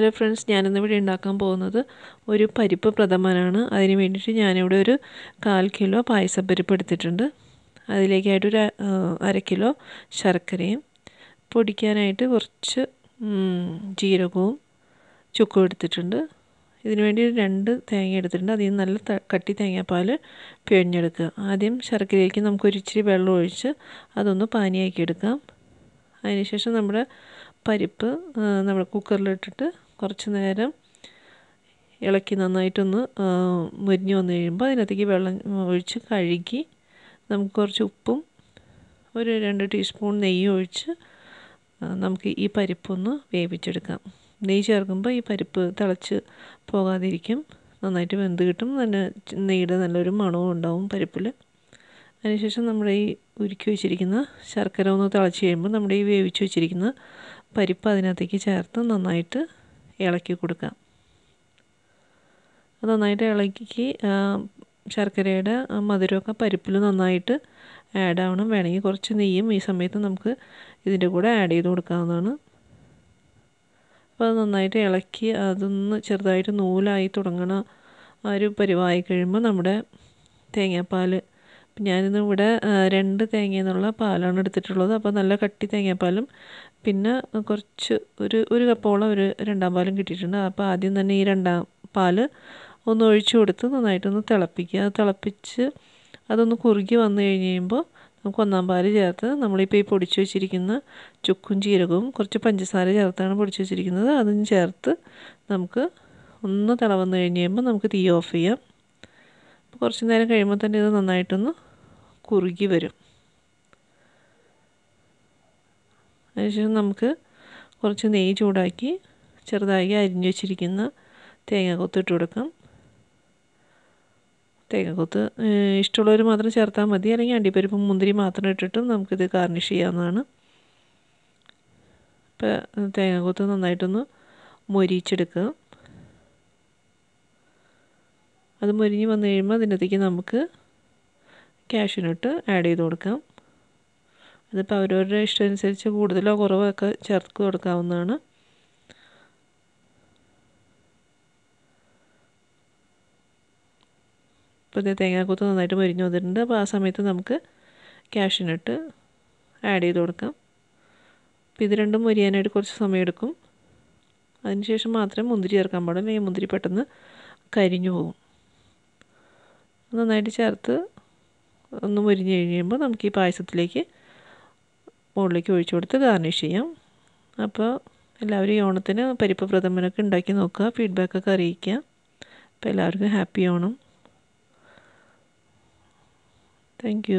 hello friends ഇവിടെ ഉണ്ടാക്കാൻ പോകുന്നത് ഒരു പരിപ്പ് പ്രഥമനാണ് അതിന് വേണ്ടിയിട്ട് ഞാനിവിടെ ഒരു കാൽ കിലോ പായസപ്പരിപ്പ് എടുത്തിട്ടുണ്ട് അതിലേക്കായിട്ടൊരു അര കിലോ ശർക്കരയും പൊടിക്കാനായിട്ട് കുറച്ച് ജീരകവും ചുക്കും എടുത്തിട്ടുണ്ട് ഇതിനു വേണ്ടി രണ്ട് തേങ്ങ എടുത്തിട്ടുണ്ട് അതിൽ നിന്ന് നല്ല കട്ടി തേങ്ങാപ്പാൽ പിഴിഞ്ഞെടുക്കുക ആദ്യം ശർക്കരയിലേക്ക് നമുക്കൊരു ഇച്ചിരി വെള്ളം ഒഴിച്ച് അതൊന്ന് പാനിയാക്കി എടുക്കാം അതിനുശേഷം നമ്മുടെ പരിപ്പ് നമ്മൾ കുക്കറിലിട്ടിട്ട് കുറച്ച് നേരം ഇളക്കി നന്നായിട്ടൊന്ന് മുരിഞ്ഞ് വന്നു കഴിയുമ്പോൾ അതിനകത്തേക്ക് വെള്ളം ഒഴിച്ച് കഴുകി നമുക്ക് കുറച്ച് ഉപ്പും ഒരു രണ്ട് ടീസ്പൂൺ നെയ്യും ഒഴിച്ച് നമുക്ക് ഈ പരിപ്പൊന്ന് വേവിച്ചെടുക്കാം നെയ്യ് ചേർക്കുമ്പോൾ ഈ പരിപ്പ് തിളച്ച് പോകാതിരിക്കും നന്നായിട്ട് വെന്ത് കിട്ടും നല്ല നെയ്യുടെ നല്ലൊരു മണവും ഉണ്ടാവും പരിപ്പിൽ അതിനുശേഷം നമ്മുടെ ഈ ഉരുക്കി വെച്ചിരിക്കുന്ന ശർക്കര ഒന്ന് തിളച്ച് കഴിയുമ്പോൾ നമ്മുടെ ഈ വേവിച്ച് വെച്ചിരിക്കുന്ന പരിപ്പ് അതിനകത്തേക്ക് ചേർത്ത് നന്നായിട്ട് ഇളക്കി അത് നന്നായിട്ട് ഇളക്കി ശർക്കരയുടെ മധുരമൊക്കെ പരിപ്പിൽ നന്നായിട്ട് ആഡ് ആവണം വേണമെങ്കിൽ കുറച്ച് നെയ്യും ഈ സമയത്ത് നമുക്ക് ഇതിൻ്റെ കൂടെ ആഡ് ചെയ്ത് കൊടുക്കാവുന്നതാണ് അപ്പോൾ അത് നന്നായിട്ട് ഇളക്കി അതൊന്ന് ചെറുതായിട്ട് നൂലായി തുടങ്ങണ ആ ഒരു പരിവായി കഴിയുമ്പോൾ നമ്മുടെ തേങ്ങാപ്പാൽ അപ്പം ഞാനിന്ന് ഇവിടെ രണ്ട് തേങ്ങയെന്നുള്ള പാലാണ് എടുത്തിട്ടുള്ളത് അപ്പോൾ നല്ല കട്ടി തേങ്ങാപ്പാലും പിന്നെ കുറച്ച് ഒരു ഒരു കപ്പോളം ഒരു രണ്ടാം പാലും കിട്ടിയിട്ടുണ്ട് അപ്പോൾ ആദ്യം തന്നെ ഈ രണ്ടാം പാല് ഒന്ന് ഒഴിച്ചു കൊടുത്ത് നന്നായിട്ടൊന്ന് തിളപ്പിക്കുക തിളപ്പിച്ച് അതൊന്ന് കുറുകി വന്നു കഴിഞ്ഞ് കഴിയുമ്പോൾ നമുക്ക് ഒന്നാം പാല് ചേർത്ത് നമ്മളിപ്പോൾ ഈ പൊടിച്ചു വെച്ചിരിക്കുന്ന ചുക്കും ജീരകവും കുറച്ച് പഞ്ചസാര ചേർത്താണ് പൊടിച്ചു വെച്ചിരിക്കുന്നത് അതും ചേർത്ത് നമുക്ക് ഒന്ന് തിളവന്ന് കഴിഞ്ഞ് കഴിയുമ്പോൾ നമുക്ക് തീ ഓഫ് ചെയ്യാം കുറച്ച് നേരം കഴിയുമ്പോൾ തന്നെ ഇത് നന്നായിട്ടൊന്ന് കുറുകി വരും അതിനുശേഷം നമുക്ക് കുറച്ച് നെയ്യ് ചൂടാക്കി ചെറുതായി അരിഞ്ഞു വെച്ചിരിക്കുന്ന തേങ്ങ കൊത്തിട്ട് കൊടുക്കാം തേങ്ങ കൊത്ത് ഇഷ്ടമുള്ളവർ മാത്രം ചേർത്താൽ മതി അല്ലെങ്കിൽ അണ്ടിപ്പരിപ്പും മുന്തിരി മാത്രം ഇട്ടിട്ടും നമുക്കിത് ഗാർണിഷ് ചെയ്യാവുന്നതാണ് ഇപ്പം തേങ്ങ കൊത്ത് നന്നായിട്ടൊന്ന് മൊരിച്ചെടുക്കുക അത് മൊരിഞ്ഞ് വന്നു കഴിയുമ്പോൾ അതിനകത്തേക്ക് നമുക്ക് ക്യാഷിനിട്ട് ആഡ് ചെയ്ത് കൊടുക്കാം അതിപ്പോൾ അവരവരുടെ ഇഷ്ടം അനുസരിച്ച് കൂടുതലോ കുറവോ ഒക്കെ ചേർത്ത് കൊടുക്കാവുന്നതാണ് ഇപ്പോൾ ഇതേ തേങ്ങാക്കൂത്ത് നന്നായിട്ട് മരിഞ്ഞു വന്നിട്ടുണ്ട് അപ്പോൾ ആ സമയത്ത് നമുക്ക് ക്യാഷിനിട്ട് ആഡ് ചെയ്ത് കൊടുക്കാം അപ്പോൾ ഇത് രണ്ടും മുരിയാനായിട്ട് കുറച്ച് സമയമെടുക്കും അതിനുശേഷം മാത്രമേ മുന്തിരി ചേർക്കാൻ പാടുള്ളൂ ഈ മുന്തിരി പെട്ടെന്ന് കരിഞ്ഞു പോകും നന്നായിട്ട് ചേർത്ത് ഒന്ന് മുരിഞ്ഞ് കഴിയുമ്പോൾ നമുക്ക് ഈ പായസത്തിലേക്ക് മുകളിലേക്ക് ഒഴിച്ചു കൊടുത്ത് ഗാർണിഷ് ചെയ്യാം അപ്പോൾ എല്ലാവരും ഈ ഓണത്തിന് പരിപ്പ് പ്രഥമനൊക്കെ ഉണ്ടാക്കി നോക്കുക ഫീഡ്ബാക്കൊക്കെ അറിയിക്കുക അപ്പോൾ എല്ലാവർക്കും ഹാപ്പി ഓണം താങ്ക്